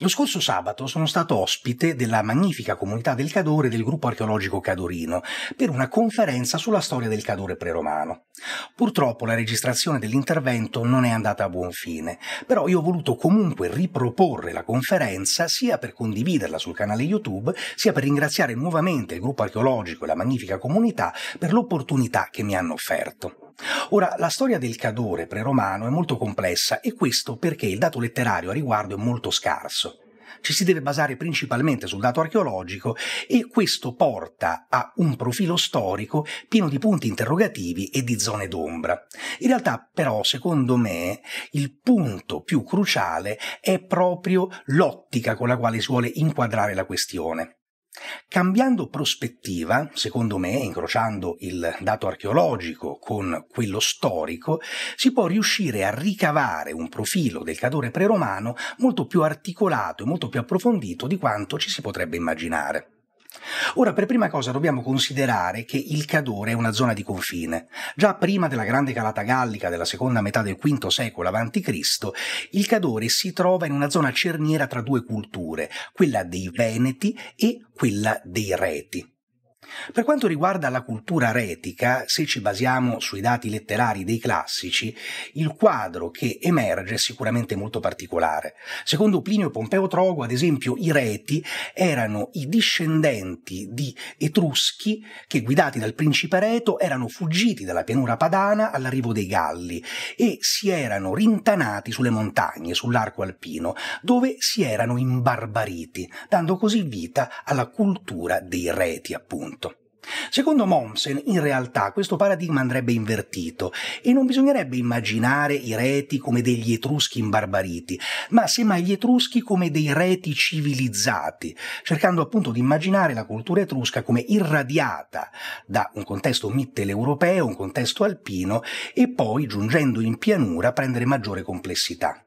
Lo scorso sabato sono stato ospite della magnifica comunità del Cadore del gruppo archeologico Cadorino per una conferenza sulla storia del Cadore preromano. Purtroppo la registrazione dell'intervento non è andata a buon fine, però io ho voluto comunque riproporre la conferenza sia per condividerla sul canale YouTube, sia per ringraziare nuovamente il gruppo archeologico e la magnifica comunità per l'opportunità che mi hanno offerto. Ora, la storia del Cadore preromano è molto complessa e questo perché il dato letterario a riguardo è molto scarso. Ci si deve basare principalmente sul dato archeologico e questo porta a un profilo storico pieno di punti interrogativi e di zone d'ombra. In realtà però, secondo me, il punto più cruciale è proprio l'ottica con la quale si vuole inquadrare la questione. Cambiando prospettiva, secondo me, incrociando il dato archeologico con quello storico, si può riuscire a ricavare un profilo del cadore preromano molto più articolato e molto più approfondito di quanto ci si potrebbe immaginare. Ora, per prima cosa dobbiamo considerare che il Cadore è una zona di confine. Già prima della grande calata gallica della seconda metà del V secolo a.C., il Cadore si trova in una zona cerniera tra due culture, quella dei Veneti e quella dei Reti. Per quanto riguarda la cultura retica, se ci basiamo sui dati letterari dei classici, il quadro che emerge è sicuramente molto particolare. Secondo Plinio Pompeo Trogo, ad esempio, i reti erano i discendenti di etruschi che, guidati dal principe Reto, erano fuggiti dalla pianura padana all'arrivo dei Galli e si erano rintanati sulle montagne, sull'arco alpino, dove si erano imbarbariti, dando così vita alla cultura dei reti, appunto. Secondo Momsen, in realtà, questo paradigma andrebbe invertito e non bisognerebbe immaginare i reti come degli etruschi imbarbariti, ma semmai gli etruschi come dei reti civilizzati, cercando appunto di immaginare la cultura etrusca come irradiata da un contesto mitteleuropeo, un contesto alpino e poi, giungendo in pianura, prendere maggiore complessità.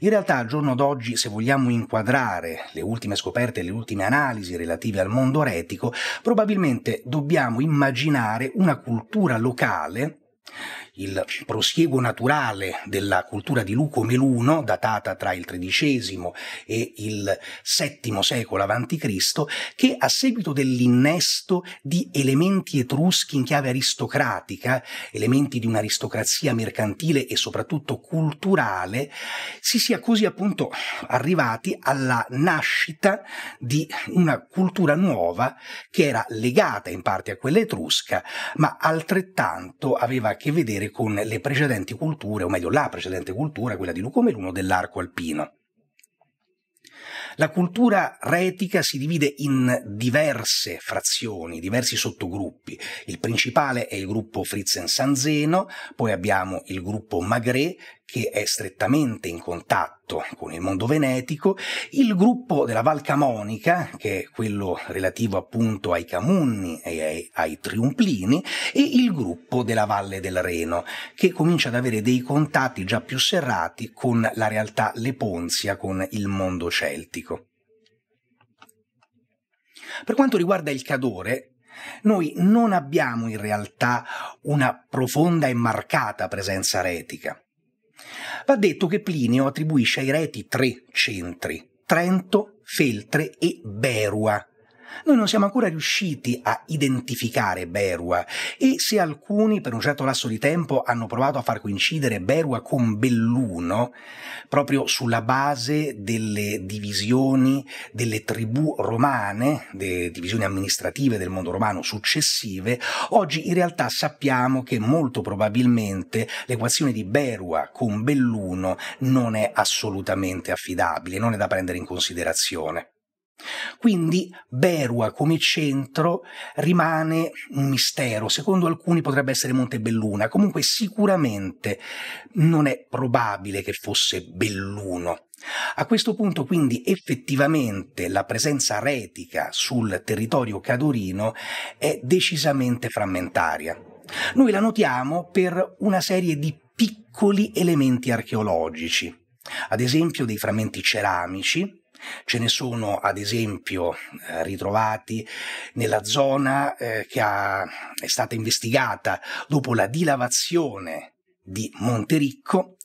In realtà, al giorno d'oggi, se vogliamo inquadrare le ultime scoperte e le ultime analisi relative al mondo retico, probabilmente dobbiamo immaginare una cultura locale il prosieguo naturale della cultura di Luco Meluno, datata tra il XIII e il VII secolo a.C., che a seguito dell'innesto di elementi etruschi in chiave aristocratica, elementi di un'aristocrazia mercantile e soprattutto culturale, si sia così appunto arrivati alla nascita di una cultura nuova che era legata in parte a quella etrusca, ma altrettanto aveva a che vedere rapporti eh, con le precedenti culture, o meglio la precedente cultura, quella di Luco dell'arco alpino. La cultura retica si divide in diverse frazioni, diversi sottogruppi. Il principale è il gruppo fritzen sanzeno poi abbiamo il gruppo Magré, che è strettamente in contatto con il mondo venetico, il gruppo della Val Camonica, che è quello relativo appunto ai Camunni e ai, ai Triumplini, e il gruppo della Valle del Reno, che comincia ad avere dei contatti già più serrati con la realtà leponzia, con il mondo celtico. Per quanto riguarda il Cadore, noi non abbiamo in realtà una profonda e marcata presenza retica. Va detto che Plinio attribuisce ai reti tre centri, Trento, Feltre e Berua, noi non siamo ancora riusciti a identificare Berua e se alcuni per un certo lasso di tempo hanno provato a far coincidere Berua con Belluno, proprio sulla base delle divisioni delle tribù romane, delle divisioni amministrative del mondo romano successive, oggi in realtà sappiamo che molto probabilmente l'equazione di Berua con Belluno non è assolutamente affidabile, non è da prendere in considerazione. Quindi Berua come centro rimane un mistero, secondo alcuni potrebbe essere Montebelluna, comunque sicuramente non è probabile che fosse Belluno. A questo punto quindi effettivamente la presenza retica sul territorio cadorino è decisamente frammentaria. Noi la notiamo per una serie di piccoli elementi archeologici, ad esempio dei frammenti ceramici, Ce ne sono, ad esempio, eh, ritrovati nella zona eh, che è stata investigata dopo la dilavazione di Montericco.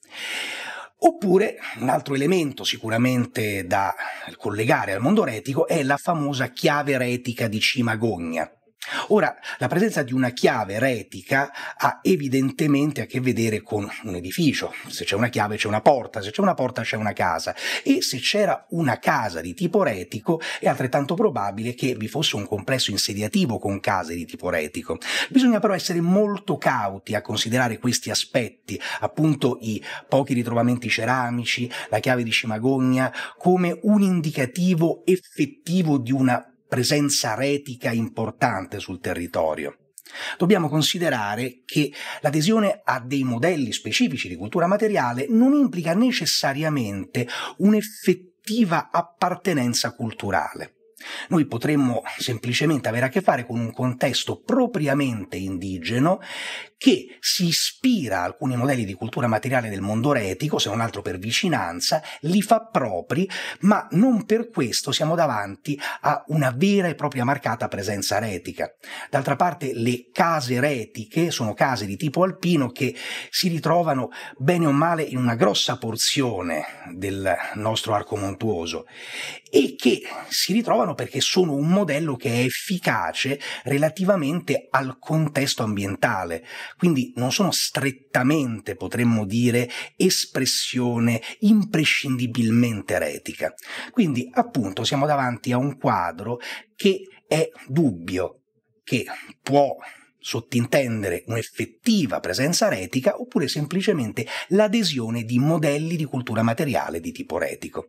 Oppure un altro elemento sicuramente da collegare al mondo retico è la famosa chiave retica di Cimagogna Ora, la presenza di una chiave retica ha evidentemente a che vedere con un edificio. Se c'è una chiave c'è una porta, se c'è una porta c'è una casa. E se c'era una casa di tipo retico è altrettanto probabile che vi fosse un complesso insediativo con case di tipo retico. Bisogna però essere molto cauti a considerare questi aspetti, appunto i pochi ritrovamenti ceramici, la chiave di Cimagogna, come un indicativo effettivo di una presenza retica importante sul territorio. Dobbiamo considerare che l'adesione a dei modelli specifici di cultura materiale non implica necessariamente un'effettiva appartenenza culturale. Noi potremmo semplicemente avere a che fare con un contesto propriamente indigeno che si ispira a alcuni modelli di cultura materiale del mondo retico, se non altro per vicinanza, li fa propri, ma non per questo siamo davanti a una vera e propria marcata presenza retica. D'altra parte le case retiche sono case di tipo alpino che si ritrovano bene o male in una grossa porzione del nostro arco montuoso e che si ritrovano servono perché sono un modello che è efficace relativamente al contesto ambientale, quindi non sono strettamente, potremmo dire, espressione imprescindibilmente eretica. Quindi appunto siamo davanti a un quadro che è dubbio, che può sottintendere un'effettiva presenza retica oppure semplicemente l'adesione di modelli di cultura materiale di tipo retico.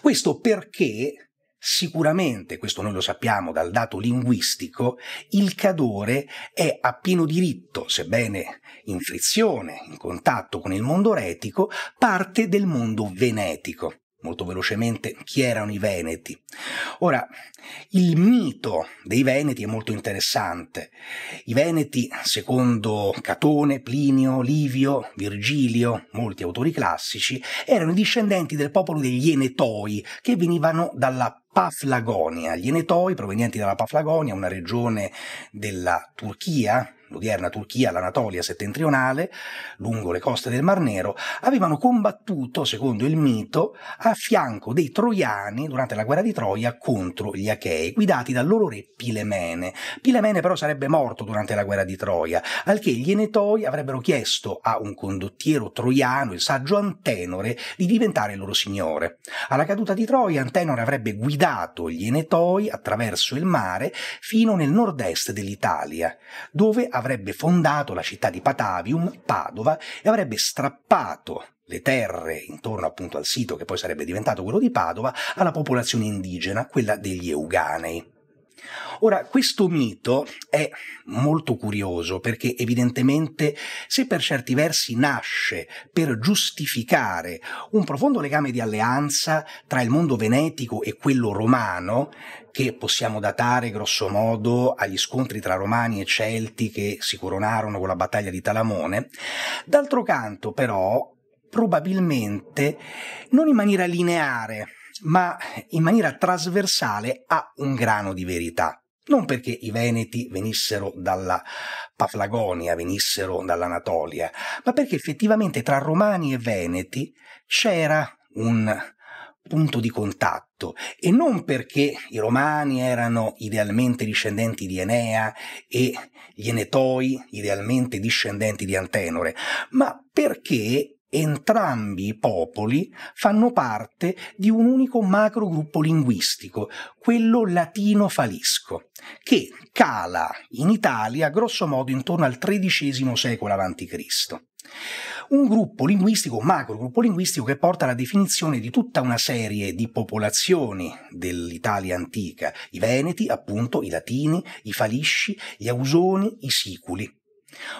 Questo perché Sicuramente, questo noi lo sappiamo dal dato linguistico, il cadore è a pieno diritto, sebbene in frizione, in contatto con il mondo retico, parte del mondo venetico molto velocemente chi erano i Veneti. Ora, il mito dei Veneti è molto interessante. I Veneti, secondo Catone, Plinio, Livio, Virgilio, molti autori classici, erano i discendenti del popolo degli Enetoi, che venivano dalla Paflagonia. Gli Enetoi, provenienti dalla Paflagonia, una regione della Turchia, l'odierna Turchia, l'Anatolia settentrionale, lungo le coste del Mar Nero, avevano combattuto, secondo il mito, a fianco dei troiani durante la guerra di Troia contro gli Achei, guidati dal loro re Pilemene. Pilemene però sarebbe morto durante la guerra di Troia, al che gli Enetoi avrebbero chiesto a un condottiero troiano, il saggio Antenore, di diventare il loro signore. Alla caduta di Troia Antenore avrebbe guidato gli Enetoi attraverso il mare fino nel nord-est dell'Italia, dove avrebbe fondato la città di Patavium, Padova, e avrebbe strappato le terre intorno appunto al sito che poi sarebbe diventato quello di Padova alla popolazione indigena, quella degli Euganei. Ora, questo mito è molto curioso perché evidentemente se per certi versi nasce per giustificare un profondo legame di alleanza tra il mondo venetico e quello romano, che possiamo datare grosso modo agli scontri tra romani e celti che si coronarono con la battaglia di Talamone, d'altro canto però probabilmente non in maniera lineare ma in maniera trasversale ha un grano di verità. Non perché i Veneti venissero dalla Paflagonia, venissero dall'Anatolia, ma perché effettivamente tra Romani e Veneti c'era un punto di contatto e non perché i romani erano idealmente discendenti di Enea e gli enetoi idealmente discendenti di Antenore, ma perché Entrambi i popoli fanno parte di un unico macro gruppo linguistico, quello latino-falisco, che cala in Italia grosso modo intorno al XIII secolo a.C. Un gruppo linguistico, un macro gruppo linguistico che porta alla definizione di tutta una serie di popolazioni dell'Italia antica, i Veneti, appunto, i Latini, i Falisci, gli Ausoni, i Siculi.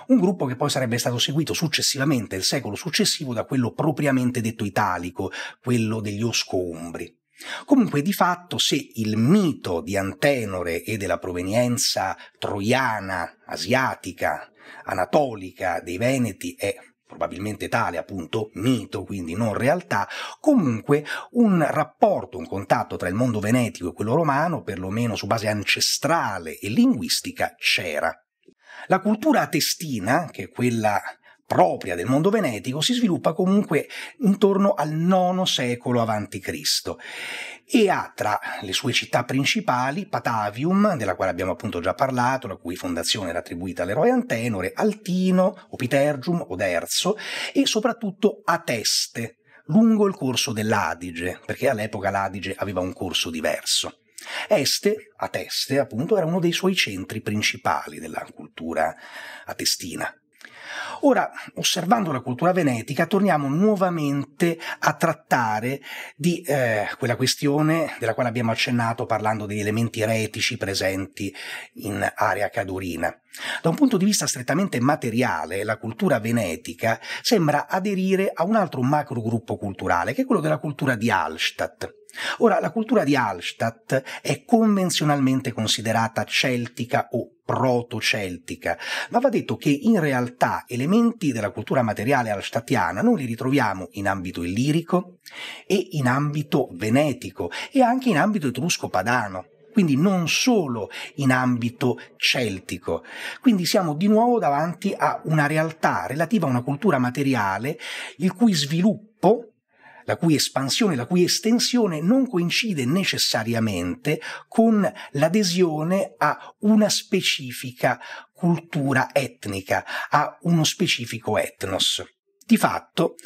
Un gruppo che poi sarebbe stato seguito successivamente, il secolo successivo, da quello propriamente detto italico, quello degli Osco-Umbri. Comunque di fatto se il mito di Antenore e della provenienza troiana, asiatica, anatolica dei Veneti è probabilmente tale appunto mito, quindi non realtà, comunque un rapporto, un contatto tra il mondo venetico e quello romano, perlomeno su base ancestrale e linguistica, c'era. La cultura testina, che è quella propria del mondo venetico, si sviluppa comunque intorno al IX secolo a.C. e ha tra le sue città principali Patavium, della quale abbiamo appunto già parlato, la cui fondazione era attribuita all'eroe Antenore, Altino, Opitergium, Oderzo e soprattutto Ateste, lungo il corso dell'Adige, perché all'epoca l'Adige aveva un corso diverso. Este, a Teste, appunto, era uno dei suoi centri principali della cultura atestina. Ora, osservando la cultura venetica, torniamo nuovamente a trattare di eh, quella questione della quale abbiamo accennato parlando degli elementi eretici presenti in area cadurina. Da un punto di vista strettamente materiale, la cultura venetica sembra aderire a un altro macrogruppo culturale, che è quello della cultura di Hallstatt. Ora, la cultura di Hallstatt è convenzionalmente considerata celtica o proto-celtica, ma va detto che in realtà elementi della cultura materiale hallstattiana noi li ritroviamo in ambito illirico e in ambito venetico e anche in ambito etrusco-padano quindi non solo in ambito celtico. Quindi siamo di nuovo davanti a una realtà relativa a una cultura materiale il cui sviluppo la cui espansione, la cui estensione non coincide necessariamente con l'adesione a una specifica cultura etnica, a uno specifico etnos. Di fatto,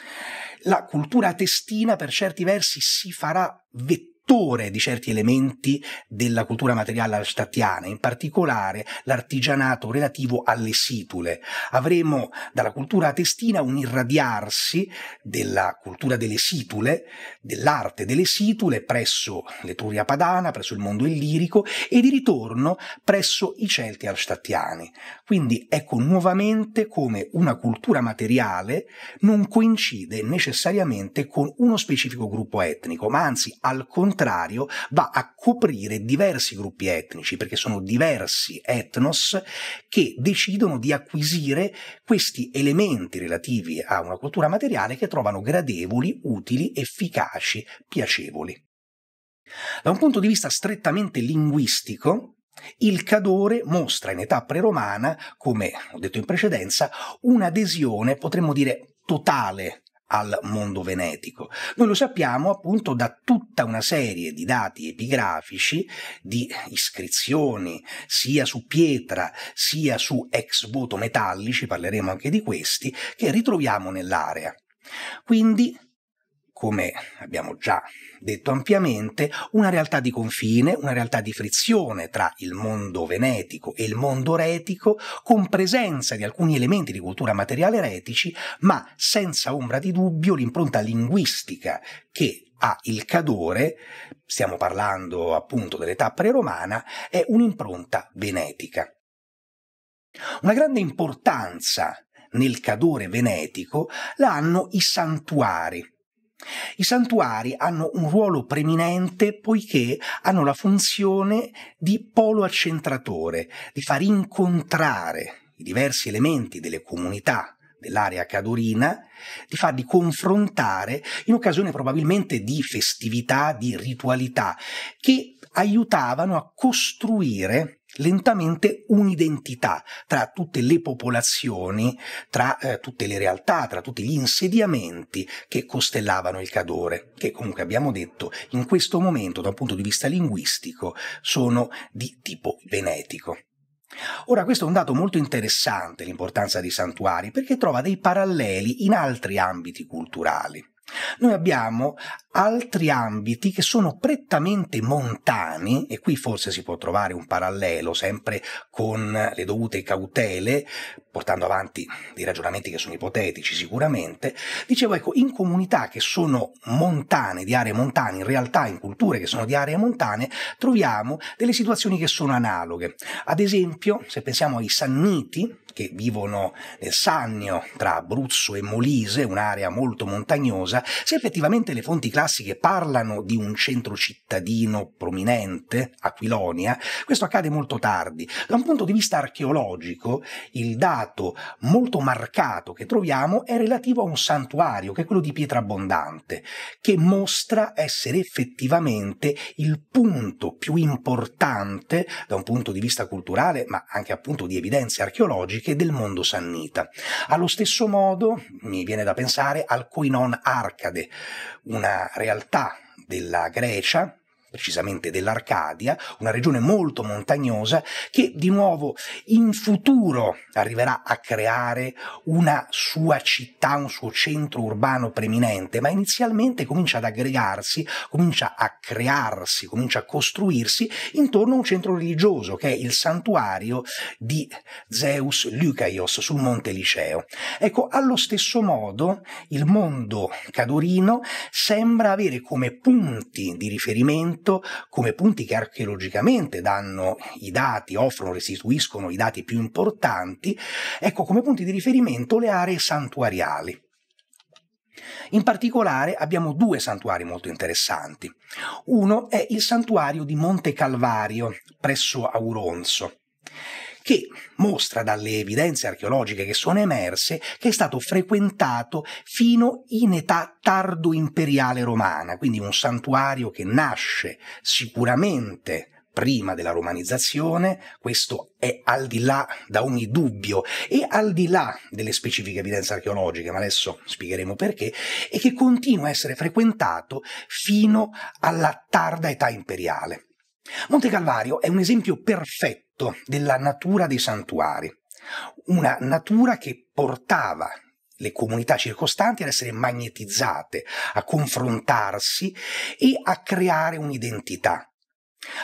la cultura testina per certi versi si farà vettore vettore di certi elementi della cultura materiale alstatiana, in particolare l'artigianato relativo alle situle. Avremo dalla cultura testina un irradiarsi della cultura delle situle, dell'arte delle situle presso l'Etruria padana, presso il mondo illirico e di ritorno presso i Celti alstatiani. Quindi ecco nuovamente come una cultura materiale non coincide necessariamente con uno specifico gruppo etnico, ma anzi al contrario contrario va a coprire diversi gruppi etnici, perché sono diversi etnos che decidono di acquisire questi elementi relativi a una cultura materiale che trovano gradevoli, utili, efficaci, piacevoli. Da un punto di vista strettamente linguistico, il cadore mostra in età preromana, come ho detto in precedenza, un'adesione, potremmo dire totale al mondo venetico. Noi lo sappiamo appunto da tutta una serie di dati epigrafici, di iscrizioni sia su pietra sia su ex voto metallici, parleremo anche di questi, che ritroviamo nell'area. Quindi come abbiamo già detto ampiamente, una realtà di confine, una realtà di frizione tra il mondo venetico e il mondo retico, con presenza di alcuni elementi di cultura materiale retici, ma senza ombra di dubbio l'impronta linguistica che ha il Cadore, stiamo parlando appunto dell'età preromana, è un'impronta venetica. Una grande importanza nel Cadore venetico la hanno i santuari, i santuari hanno un ruolo preminente poiché hanno la funzione di polo accentratore, di far incontrare i diversi elementi delle comunità dell'area cadorina, di farli confrontare in occasione probabilmente di festività, di ritualità, che aiutavano a costruire lentamente un'identità tra tutte le popolazioni, tra eh, tutte le realtà, tra tutti gli insediamenti che costellavano il Cadore, che comunque abbiamo detto in questo momento da un punto di vista linguistico sono di tipo venetico. Ora questo è un dato molto interessante, l'importanza dei santuari, perché trova dei paralleli in altri ambiti culturali. Noi abbiamo altri ambiti che sono prettamente montani, e qui forse si può trovare un parallelo, sempre con le dovute cautele, portando avanti dei ragionamenti che sono ipotetici sicuramente. Dicevo, ecco, in comunità che sono montane, di aree montane, in realtà in culture che sono di aree montane, troviamo delle situazioni che sono analoghe. Ad esempio, se pensiamo ai Sanniti, che vivono nel Sannio, tra Abruzzo e Molise, un'area molto montagnosa, se effettivamente le fonti classiche parlano di un centro cittadino prominente, Aquilonia, questo accade molto tardi. Da un punto di vista archeologico, il dato molto marcato che troviamo è relativo a un santuario, che è quello di Pietra Abbondante, che mostra essere effettivamente il punto più importante da un punto di vista culturale, ma anche appunto di evidenze archeologiche, liturgiche del mondo sannita. Allo stesso modo, mi viene da pensare al Koinon Arcade, una realtà della Grecia precisamente dell'Arcadia, una regione molto montagnosa che di nuovo in futuro arriverà a creare una sua città, un suo centro urbano preminente, ma inizialmente comincia ad aggregarsi, comincia a crearsi, comincia a costruirsi intorno a un centro religioso che è il santuario di Zeus Lucaios sul Monte Liceo. Ecco, allo stesso modo il mondo cadorino sembra avere come punti di riferimento riferimento come punti che archeologicamente danno i dati, offrono, restituiscono i dati più importanti, ecco come punti di riferimento le aree santuariali. In particolare abbiamo due santuari molto interessanti. Uno è il santuario di Monte Calvario, presso Auronzo, che mostra dalle evidenze archeologiche che sono emerse che è stato frequentato fino in età tardo imperiale romana, quindi un santuario che nasce sicuramente prima della romanizzazione, questo è al di là da ogni dubbio e al di là delle specifiche evidenze archeologiche, ma adesso spiegheremo perché, e che continua a essere frequentato fino alla tarda età imperiale. Monte Calvario è un esempio perfetto della natura dei santuari, una natura che portava le comunità circostanti ad essere magnetizzate, a confrontarsi e a creare un'identità.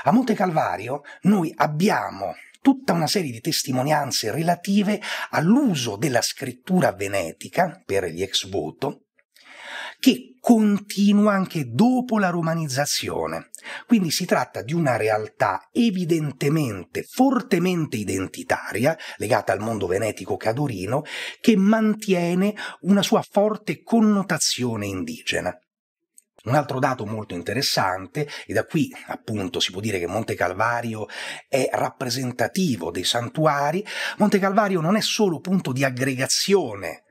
A Monte Calvario noi abbiamo tutta una serie di testimonianze relative all'uso della scrittura venetica per gli ex voto, che continua anche dopo la romanizzazione. Quindi si tratta di una realtà evidentemente, fortemente identitaria, legata al mondo venetico cadorino, che mantiene una sua forte connotazione indigena. Un altro dato molto interessante, e da qui appunto si può dire che Monte Calvario è rappresentativo dei santuari, Monte Calvario non è solo punto di aggregazione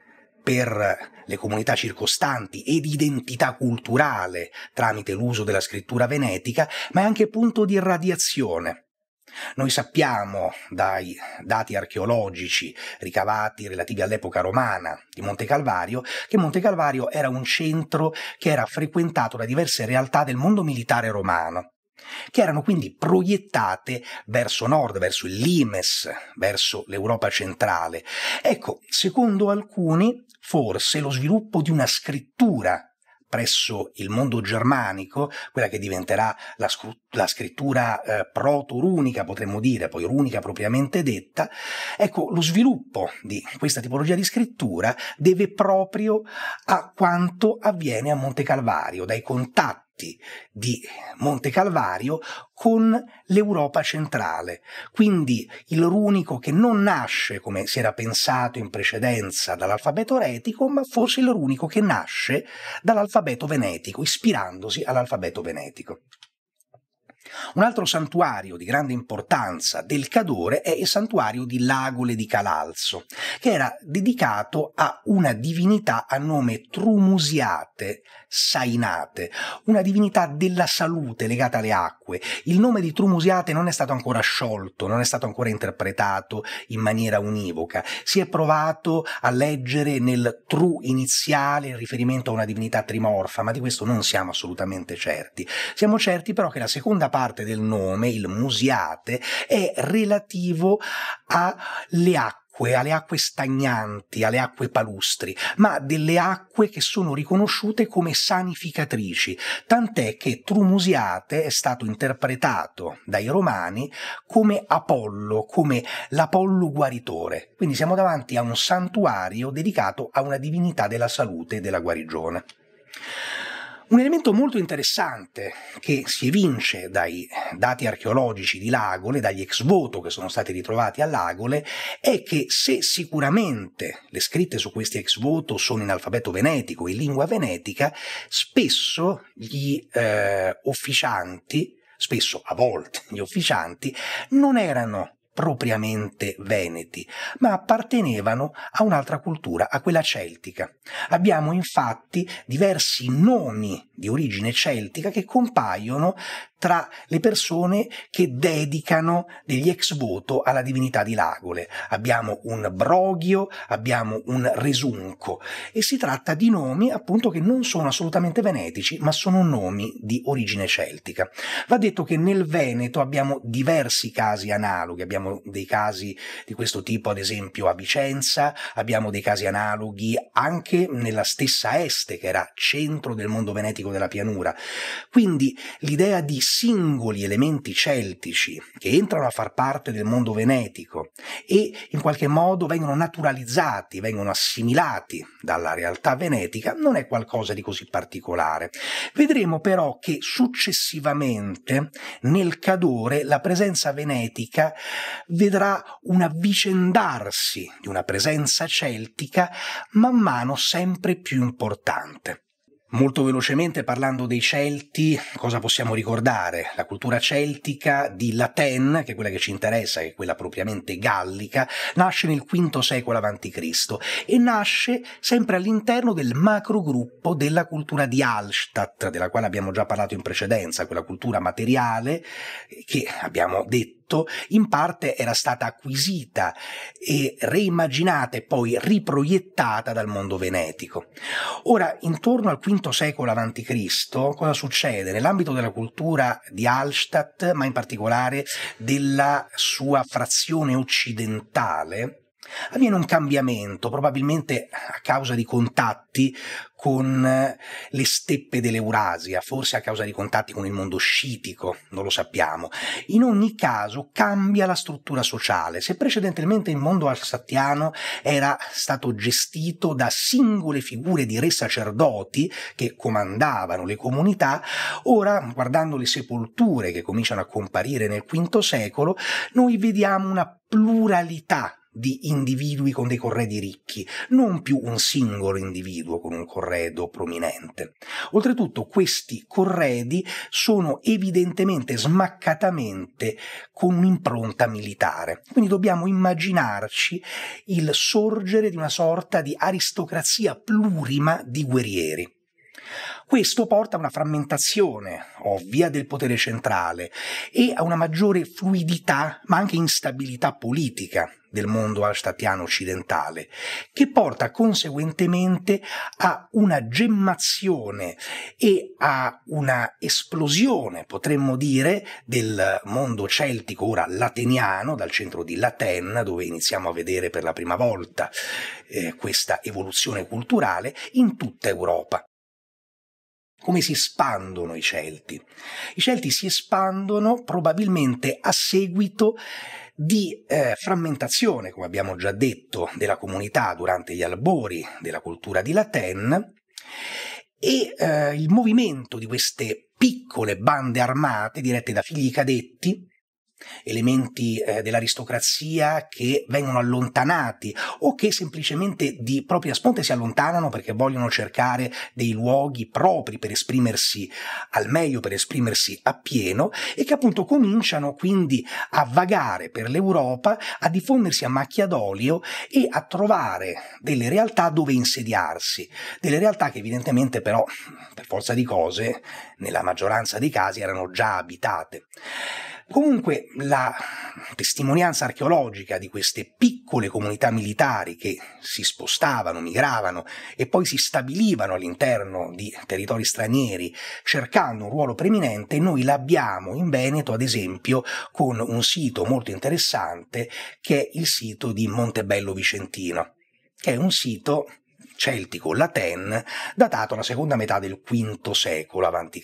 per le comunità circostanti ed identità culturale tramite l'uso della scrittura venetica, ma è anche punto di irradiazione noi sappiamo dai dati archeologici ricavati relativi all'epoca romana di Monte Calvario che Monte Calvario era un centro che era frequentato da diverse realtà del mondo militare romano che erano quindi proiettate verso nord, verso il Limes, verso l'Europa centrale. Ecco, secondo alcuni, forse lo sviluppo di una scrittura presso il mondo germanico, quella che diventerà la, scru- la scrittura eh, proto-runica, potremmo dire, poi runica propriamente detta, ecco, lo sviluppo di questa tipologia di scrittura deve proprio a quanto avviene a Monte Calvario, dai contatti di Monte Calvario con l'Europa centrale. Quindi il runico che non nasce come si era pensato in precedenza dall'alfabeto retico, ma forse il runico che nasce dall'alfabeto venetico, ispirandosi all'alfabeto venetico. Un altro santuario di grande importanza del Cadore è il santuario di Lagole di Calalzo, che era dedicato a una divinità a nome Trumusiate Sainate, una divinità della salute legata alle acque acque. Il nome di Trumusiate non è stato ancora sciolto, non è stato ancora interpretato in maniera univoca. Si è provato a leggere nel tru iniziale il riferimento a una divinità trimorfa, ma di questo non siamo assolutamente certi. Siamo certi però che la seconda parte del nome, il Musiate, è relativo alle acque acque, alle acque stagnanti, alle acque palustri, ma delle acque che sono riconosciute come sanificatrici, tant'è che Trumusiate è stato interpretato dai romani come Apollo, come l'Apollo guaritore. Quindi siamo davanti a un santuario dedicato a una divinità della salute e della guarigione. Un elemento molto interessante che si evince dai dati archeologici di Lagole, dagli ex voto che sono stati ritrovati a Lagole, è che se sicuramente le scritte su questi ex voto sono in alfabeto venetico, in lingua venetica, spesso gli eh, officianti, spesso a volte gli officianti, non erano propriamente veneti, ma appartenevano a un'altra cultura, a quella celtica. Abbiamo infatti diversi nomi di origine celtica che compaiono tra le persone che dedicano degli ex voto alla divinità di Lagole. Abbiamo un Broghio, abbiamo un Resunco e si tratta di nomi appunto che non sono assolutamente venetici ma sono nomi di origine celtica. Va detto che nel Veneto abbiamo diversi casi analoghi, abbiamo dei casi di questo tipo ad esempio a Vicenza, abbiamo dei casi analoghi anche nella stessa Este che era centro del mondo venetico della pianura. Quindi l'idea di singoli elementi celtici che entrano a far parte del mondo venetico e in qualche modo vengono naturalizzati, vengono assimilati dalla realtà venetica, non è qualcosa di così particolare. Vedremo però che successivamente, nel cadore, la presenza venetica vedrà un avvicendarsi di una presenza celtica man mano sempre più importante. Molto velocemente parlando dei Celti, cosa possiamo ricordare? La cultura celtica di Laten, che è quella che ci interessa, che è quella propriamente gallica, nasce nel V secolo a.C. e nasce sempre all'interno del macrogruppo della cultura di Hallstatt, della quale abbiamo già parlato in precedenza, quella cultura materiale che abbiamo detto detto, in parte era stata acquisita e reimmaginata e poi riproiettata dal mondo venetico. Ora, intorno al V secolo a.C., cosa succede? Nell'ambito della cultura di Hallstatt, ma in particolare della sua frazione occidentale, avviene un cambiamento, probabilmente a causa di contatti con eh, le steppe dell'Eurasia, forse a causa di contatti con il mondo scitico, non lo sappiamo. In ogni caso cambia la struttura sociale. Se precedentemente il mondo alsatiano era stato gestito da singole figure di re sacerdoti che comandavano le comunità, ora, guardando le sepolture che cominciano a comparire nel V secolo, noi vediamo una pluralità di individui con dei corredi ricchi, non più un singolo individuo con un corredo prominente. Oltretutto questi corredi sono evidentemente smaccatamente con un'impronta militare, quindi dobbiamo immaginarci il sorgere di una sorta di aristocrazia plurima di guerrieri. Questo porta a una frammentazione ovvia del potere centrale e a una maggiore fluidità ma anche instabilità politica del mondo alstapiano occidentale, che porta conseguentemente a una gemmazione e a una esplosione, potremmo dire, del mondo celtico, ora lateniano, dal centro di Laten, dove iniziamo a vedere per la prima volta eh, questa evoluzione culturale, in tutta Europa come si espandono i Celti. I Celti si espandono probabilmente a seguito di eh, frammentazione, come abbiamo già detto, della comunità durante gli albori della cultura di Laten e eh, il movimento di queste piccole bande armate dirette da figli cadetti elementi eh, dell'aristocrazia che vengono allontanati o che semplicemente di propria sponte si allontanano perché vogliono cercare dei luoghi propri per esprimersi al meglio, per esprimersi appieno e che appunto cominciano quindi a vagare per l'Europa, a diffondersi a macchia d'olio e a trovare delle realtà dove insediarsi, delle realtà che evidentemente però per forza di cose nella maggioranza dei casi erano già abitate. Comunque la testimonianza archeologica di queste piccole comunità militari che si spostavano, migravano e poi si stabilivano all'interno di territori stranieri cercando un ruolo preminente, noi l'abbiamo in Veneto ad esempio con un sito molto interessante che è il sito di Montebello Vicentino, che è un sito celtico Laten, datato alla seconda metà del V secolo a.C.,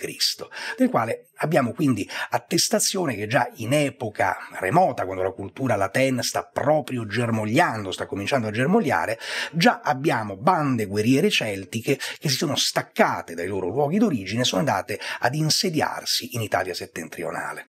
del quale abbiamo quindi attestazione che già in epoca remota, quando la cultura Laten sta proprio germogliando, sta cominciando a germogliare, già abbiamo bande guerriere celtiche che si sono staccate dai loro luoghi d'origine e sono andate ad insediarsi in Italia settentrionale.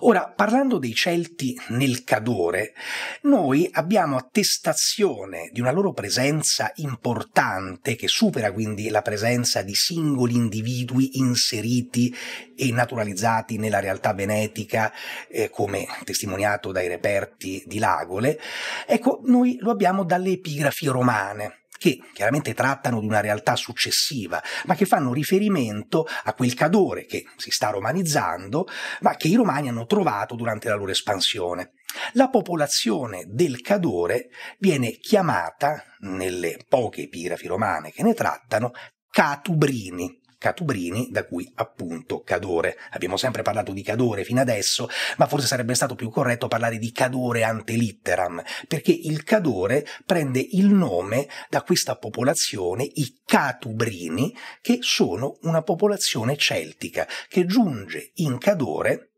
Ora, parlando dei Celti nel Cadore, noi abbiamo attestazione di una loro presenza importante che supera quindi la presenza di singoli individui inseriti e naturalizzati nella realtà venetica, eh, come testimoniato dai reperti di Lagole. Ecco, noi lo abbiamo dalle epigrafi romane che chiaramente trattano di una realtà successiva, ma che fanno riferimento a quel Cadore che si sta romanizzando, ma che i romani hanno trovato durante la loro espansione. La popolazione del Cadore viene chiamata, nelle poche epigrafi romane che ne trattano, Catubrini, Catubrini, da cui appunto Cadore. Abbiamo sempre parlato di Cadore fino adesso, ma forse sarebbe stato più corretto parlare di Cadore ante litteram, perché il Cadore prende il nome da questa popolazione, i Catubrini, che sono una popolazione celtica che giunge in Cadore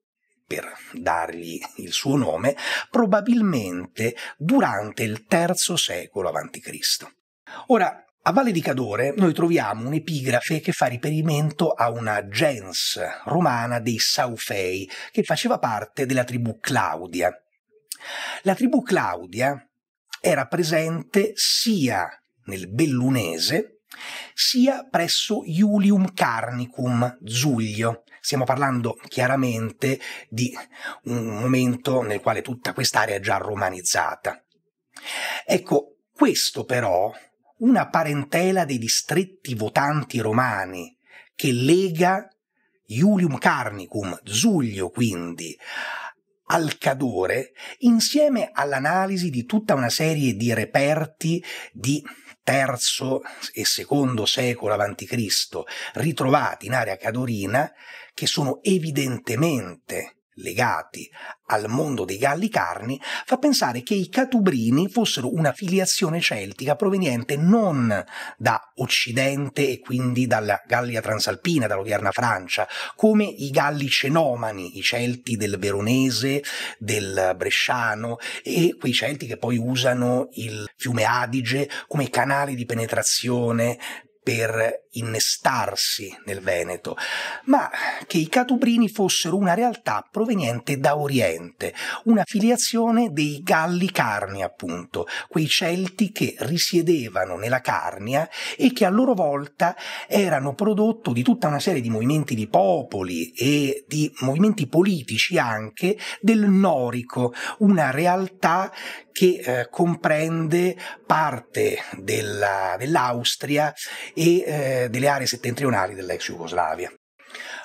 per dargli il suo nome, probabilmente durante il III secolo a.C. Ora, a Valle di Cadore noi troviamo un'epigrafe che fa riferimento a una gens romana dei Saufei che faceva parte della tribù Claudia. La tribù Claudia era presente sia nel Bellunese sia presso Iulium Carnicum, Zuglio. Stiamo parlando chiaramente di un momento nel quale tutta quest'area è già romanizzata. Ecco, questo però una parentela dei distretti votanti romani che lega Iulium Carnicum, Zuglio quindi, al Cadore, insieme all'analisi di tutta una serie di reperti di terzo e secondo secolo a.C., ritrovati in area cadorina, che sono evidentemente legati al mondo dei galli carni fa pensare che i Catubrini fossero una filiazione celtica proveniente non da Occidente e quindi dalla Gallia transalpina, dall'odierna Francia, come i Galli cenomani, i Celti del Veronese, del Bresciano e quei Celti che poi usano il fiume Adige come canale di penetrazione per innestarsi nel Veneto, ma che i Catubrini fossero una realtà proveniente da Oriente, una filiazione dei Galli Carni, appunto, quei Celti che risiedevano nella Carnia e che a loro volta erano prodotto di tutta una serie di movimenti di popoli e di movimenti politici anche del Norico, una realtà che eh, comprende parte della, dell'Austria e eh, delle aree settentrionali dell'ex Jugoslavia.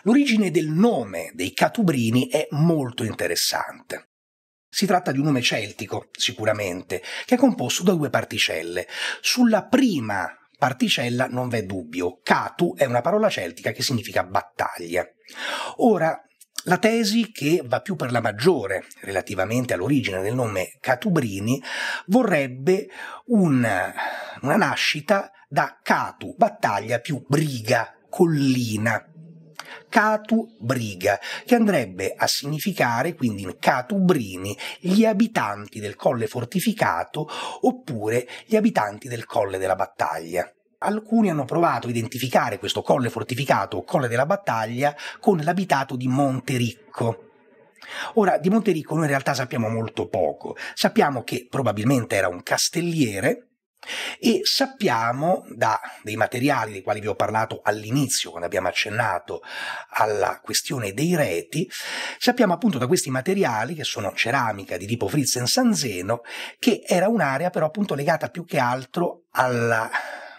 L'origine del nome dei Catubrini è molto interessante. Si tratta di un nome celtico, sicuramente, che è composto da due particelle. Sulla prima particella non v'è dubbio. Catu è una parola celtica che significa battaglia. Ora, la tesi che va più per la maggiore relativamente all'origine del nome Catubrini vorrebbe un, una nascita da Catu, battaglia più briga, collina. Catu Briga, che andrebbe a significare quindi in Catubrini gli abitanti del colle fortificato oppure gli abitanti del colle della battaglia. Alcuni hanno provato a identificare questo colle fortificato o colle della battaglia con l'abitato di Montericco, Ora, di Montericco noi in realtà sappiamo molto poco. Sappiamo che probabilmente era un castelliere, e sappiamo da dei materiali dei quali vi ho parlato all'inizio, quando abbiamo accennato alla questione dei reti, sappiamo appunto da questi materiali, che sono ceramica di tipo Fritzen-Sanzeno, che era un'area però appunto legata più che altro alla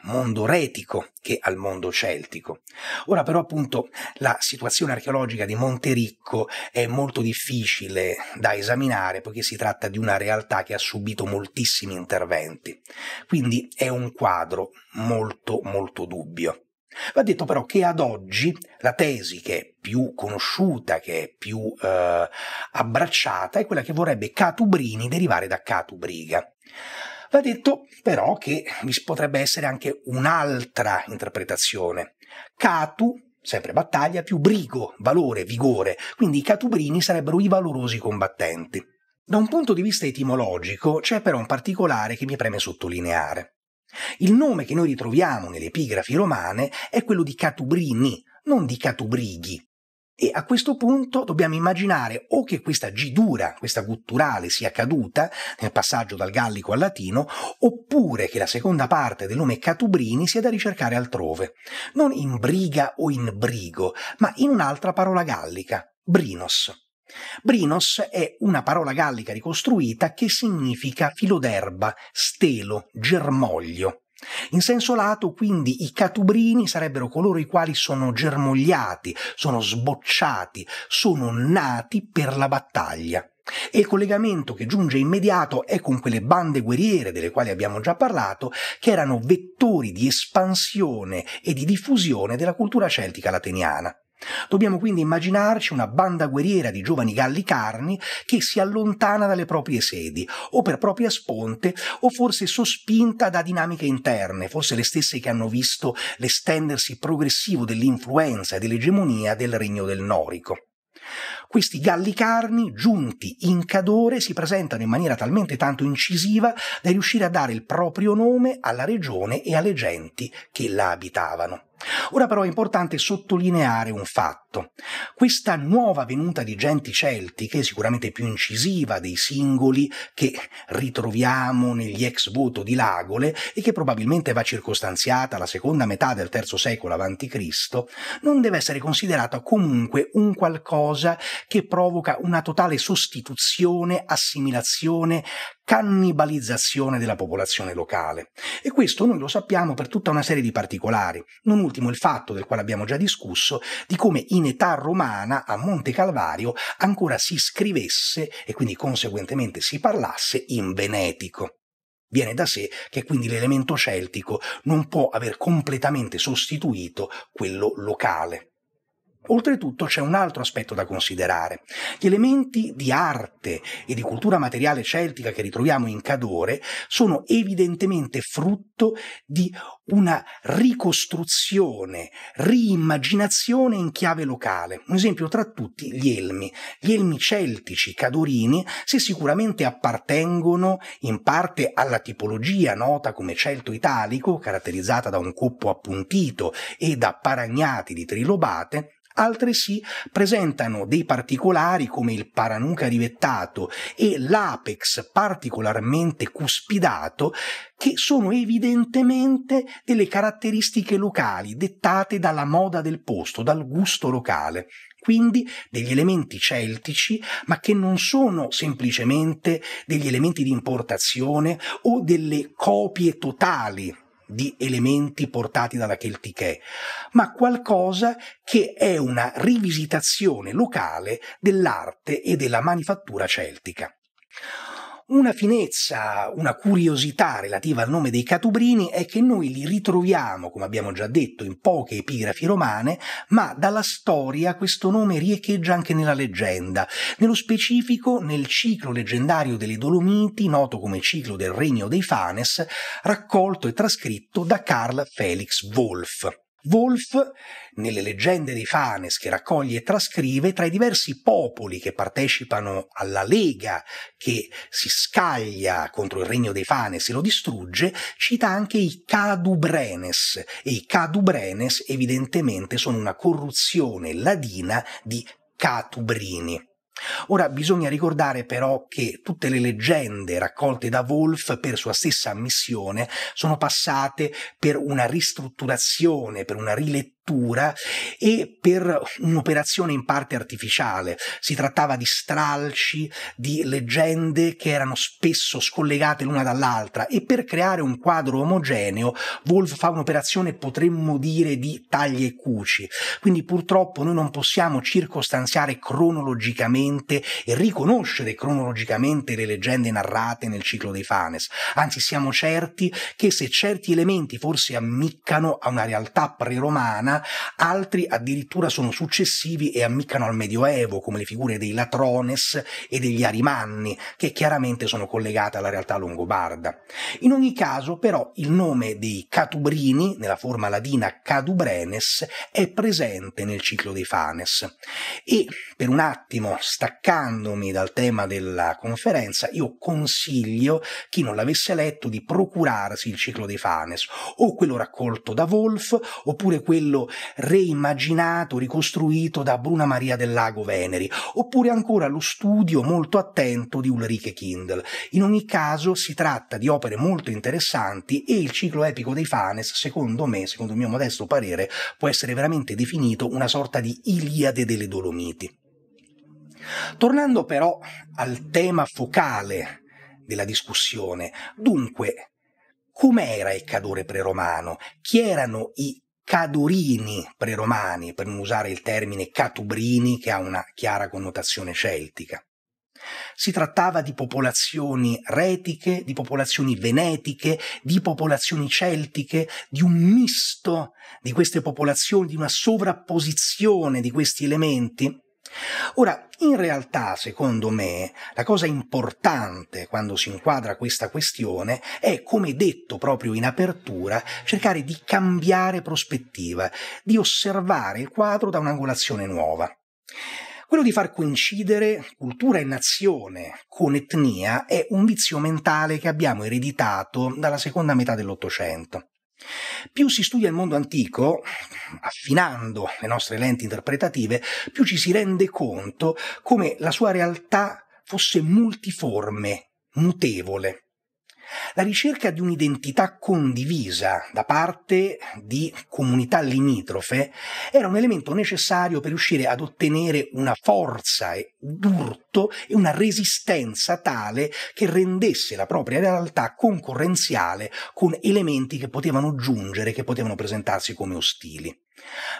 mondo retico che al mondo celtico. Ora però appunto la situazione archeologica di Montericco è molto difficile da esaminare poiché si tratta di una realtà che ha subito moltissimi interventi, quindi è un quadro molto molto dubbio. Va detto però che ad oggi la tesi che è più conosciuta, che è più eh, abbracciata, è quella che vorrebbe Catubrini derivare da Catubriga. Va detto però che vi potrebbe essere anche un'altra interpretazione. Catu, sempre battaglia, più brigo, valore, vigore, quindi i catubrini sarebbero i valorosi combattenti. Da un punto di vista etimologico c'è però un particolare che mi preme sottolineare. Il nome che noi ritroviamo nelle epigrafi romane è quello di catubrini, non di catubrighi, e a questo punto dobbiamo immaginare o che questa G dura, questa gutturale, sia caduta nel passaggio dal gallico al latino, oppure che la seconda parte del nome Catubrini sia da ricercare altrove, non in briga o in brigo, ma in un'altra parola gallica, brinos. Brinos è una parola gallica ricostruita che significa filo d'erba, stelo, germoglio. In senso lato, quindi, i catubrini sarebbero coloro i quali sono germogliati, sono sbocciati, sono nati per la battaglia. E il collegamento che giunge immediato è con quelle bande guerriere delle quali abbiamo già parlato, che erano vettori di espansione e di diffusione della cultura celtica lateniana. Dobbiamo quindi immaginarci una banda guerriera di giovani galli carni che si allontana dalle proprie sedi, o per propria sponte, o forse sospinta da dinamiche interne, forse le stesse che hanno visto l'estendersi progressivo dell'influenza e dell'egemonia del regno del Norico. Questi galli carni, giunti in Cadore, si presentano in maniera talmente tanto incisiva da riuscire a dare il proprio nome alla regione e alle genti che la abitavano. Ora però è importante sottolineare un fatto. Questa nuova venuta di genti celtiche, sicuramente più incisiva dei singoli che ritroviamo negli ex voto di Lagole e che probabilmente va circostanziata alla seconda metà del III secolo a.C., non deve essere considerata comunque un qualcosa che provoca una totale sostituzione, assimilazione, cannibalizzazione della popolazione locale. E questo noi lo sappiamo per tutta una serie di particolari, non ultimo il fatto del quale abbiamo già discusso, di come in età romana a Monte Calvario ancora si scrivesse e quindi conseguentemente si parlasse in venetico. Viene da sé che quindi l'elemento celtico non può aver completamente sostituito quello locale. Oltretutto c'è un altro aspetto da considerare. Gli elementi di arte e di cultura materiale celtica che ritroviamo in Cadore sono evidentemente frutto di una ricostruzione, riimmaginazione in chiave locale. Un esempio tra tutti gli elmi. Gli elmi celtici cadorini, se sicuramente appartengono in parte alla tipologia nota come celto-italico, caratterizzata da un coppo appuntito e da paragnati di trilobate, Altresì presentano dei particolari come il paranuca rivettato e l'apex particolarmente cuspidato che sono evidentemente delle caratteristiche locali dettate dalla moda del posto, dal gusto locale quindi degli elementi celtici, ma che non sono semplicemente degli elementi di importazione o delle copie totali di elementi portati dalla Celtic ma qualcosa che è una rivisitazione locale dell'arte e della manifattura celtica. Una finezza, una curiosità relativa al nome dei Catubrini è che noi li ritroviamo, come abbiamo già detto, in poche epigrafi romane, ma dalla storia questo nome riecheggia anche nella leggenda. Nello specifico, nel ciclo leggendario delle Dolomiti, noto come ciclo del Regno dei Fanes, raccolto e trascritto da Carl Felix Wolff. Wolf, nelle leggende di Fanes che raccoglie e trascrive, tra i diversi popoli che partecipano alla Lega che si scaglia contro il regno dei Fanes e lo distrugge, cita anche i Cadubrenes e i Cadubrenes evidentemente sono una corruzione ladina di Catubrini. Ora bisogna ricordare però che tutte le leggende raccolte da Wolf per sua stessa missione sono passate per una ristrutturazione, per una rilettura e per un'operazione in parte artificiale. Si trattava di stralci, di leggende che erano spesso scollegate l'una dall'altra e per creare un quadro omogeneo Wolf fa un'operazione potremmo dire di tagli e cuci. Quindi purtroppo noi non possiamo circostanziare cronologicamente e riconoscere cronologicamente le leggende narrate nel ciclo dei Fanes. Anzi siamo certi che se certi elementi forse ammiccano a una realtà preromana altri addirittura sono successivi e ammiccano al Medioevo, come le figure dei Latrones e degli Arimanni, che chiaramente sono collegate alla realtà longobarda. In ogni caso, però, il nome dei Catubrini, nella forma ladina Cadubrenes, è presente nel ciclo dei Fanes. E per un attimo, staccandomi dal tema della conferenza, io consiglio chi non l'avesse letto di procurarsi il ciclo dei Fanes, o quello raccolto da Wolf, oppure quello reimmaginato, ricostruito da Bruna Maria del Lago Veneri, oppure ancora lo studio molto attento di Ulrike Kindl. In ogni caso si tratta di opere molto interessanti e il ciclo epico dei Fanes, secondo me, secondo il mio modesto parere, può essere veramente definito una sorta di Iliade delle Dolomiti. Tornando però al tema focale della discussione, dunque com'era il calore preromano, chi erano i cadurini preromani, per non usare il termine catubrini che ha una chiara connotazione celtica. Si trattava di popolazioni retiche, di popolazioni venetiche, di popolazioni celtiche, di un misto di queste popolazioni, di una sovrapposizione di questi elementi Ora, in realtà, secondo me, la cosa importante quando si inquadra questa questione è, come detto proprio in apertura, cercare di cambiare prospettiva, di osservare il quadro da un'angolazione nuova. Quello di far coincidere cultura e nazione con etnia è un vizio mentale che abbiamo ereditato dalla seconda metà dell'Ottocento. Più si studia il mondo antico, affinando le nostre lenti interpretative, più ci si rende conto come la sua realtà fosse multiforme, mutevole. La ricerca di un'identità condivisa da parte di comunità limitrofe era un elemento necessario per riuscire ad ottenere una forza e d'urto e una resistenza tale che rendesse la propria realtà concorrenziale con elementi che potevano giungere, che potevano presentarsi come ostili.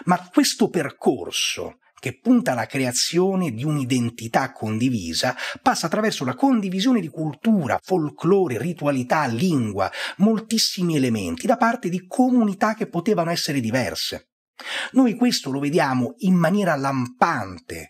Ma questo percorso che punta alla creazione di un'identità condivisa passa attraverso la condivisione di cultura, folklore, ritualità, lingua, moltissimi elementi da parte di comunità che potevano essere diverse. Noi questo lo vediamo in maniera lampante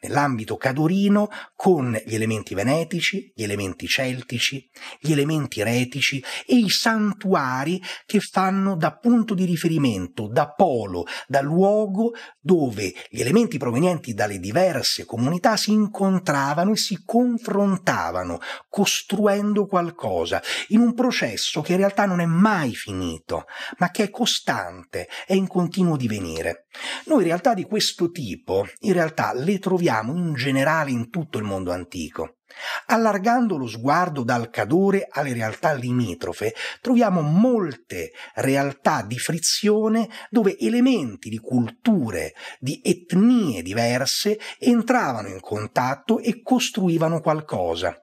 nell'ambito cadorino con gli elementi venetici, gli elementi celtici, gli elementi retici e i santuari che fanno da punto di riferimento, da polo, da luogo dove gli elementi provenienti dalle diverse comunità si incontravano e si confrontavano, costruendo qualcosa, in un processo che in realtà non è mai finito, ma che è costante, è in continuo divenire. Noi in realtà di questo tipo, in realtà le troviamo abbiamo in generale in tutto il mondo antico. Allargando lo sguardo dal Cadore alle realtà limitrofe, troviamo molte realtà di frizione dove elementi di culture, di etnie diverse entravano in contatto e costruivano qualcosa.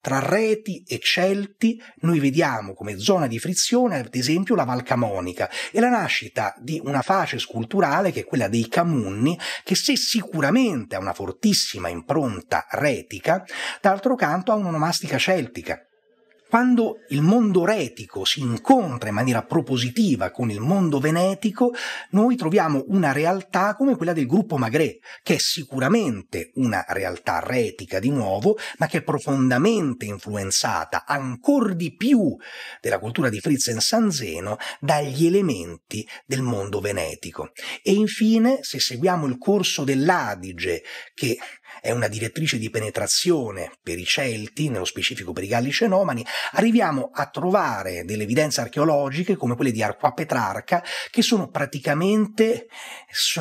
Tra Reti e Celti noi vediamo come zona di frizione ad esempio la Val Camonica e la nascita di una face sculturale che è quella dei Camunni che se sicuramente ha una fortissima impronta retica, d'altro canto ha un'onomastica celtica quando il mondo retico si incontra in maniera propositiva con il mondo venetico, noi troviamo una realtà come quella del gruppo Magret, che è sicuramente una realtà retica di nuovo, ma che è profondamente influenzata ancor di più della cultura di Fritz Fritzen Sanzeno dagli elementi del mondo venetico. E infine, se seguiamo il corso dell'Adige, che è una direttrice di penetrazione per i Celti, nello specifico per i Galli Cenomani, arriviamo a trovare delle evidenze archeologiche come quelle di Arqua Petrarca che sono praticamente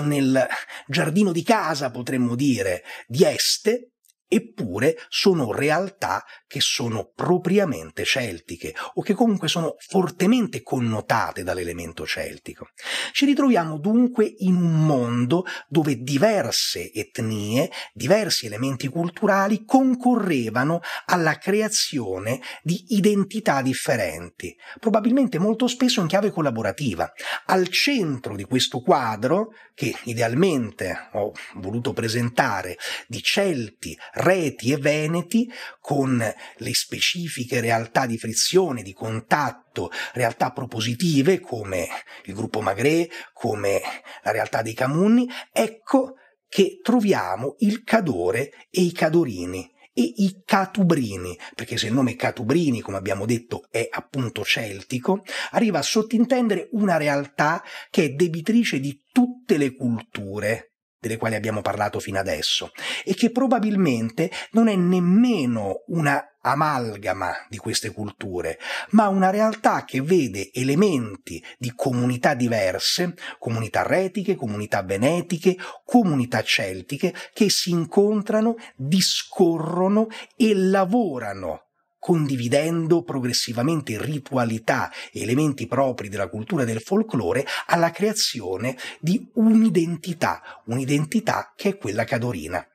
nel giardino di casa, potremmo dire, di Este, eppure sono realtà che sono propriamente celtiche o che comunque sono fortemente connotate dall'elemento celtico. Ci ritroviamo dunque in un mondo dove diverse etnie, diversi elementi culturali concorrevano alla creazione di identità differenti, probabilmente molto spesso in chiave collaborativa. Al centro di questo quadro, che idealmente ho voluto presentare, di Celti, Reti e Veneti, con le specifiche realtà di frizione, di contatto, realtà propositive come il gruppo Magré, come la realtà dei Camunni, ecco che troviamo il Cadore e i Cadorini e i Catubrini, perché se il nome Catubrini, come abbiamo detto, è appunto celtico, arriva a sottintendere una realtà che è debitrice di tutte le culture delle quali abbiamo parlato fino adesso e che probabilmente non è nemmeno una amalgama di queste culture, ma una realtà che vede elementi di comunità diverse, comunità retiche, comunità venetiche, comunità celtiche, che si incontrano, discorrono e lavorano condividendo progressivamente ritualità e elementi propri della cultura e del folklore alla creazione di un'identità, un'identità che è quella cadorina.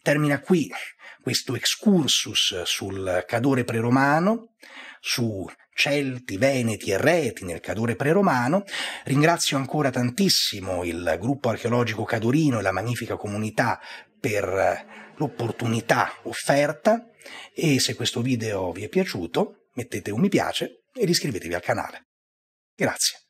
Termina qui questo excursus sul Cadore preromano, su Celti, Veneti e Reti nel Cadore preromano. Ringrazio ancora tantissimo il gruppo archeologico cadorino e la magnifica comunità per l'opportunità offerta e se questo video vi è piaciuto mettete un mi piace ed iscrivetevi al canale. Grazie.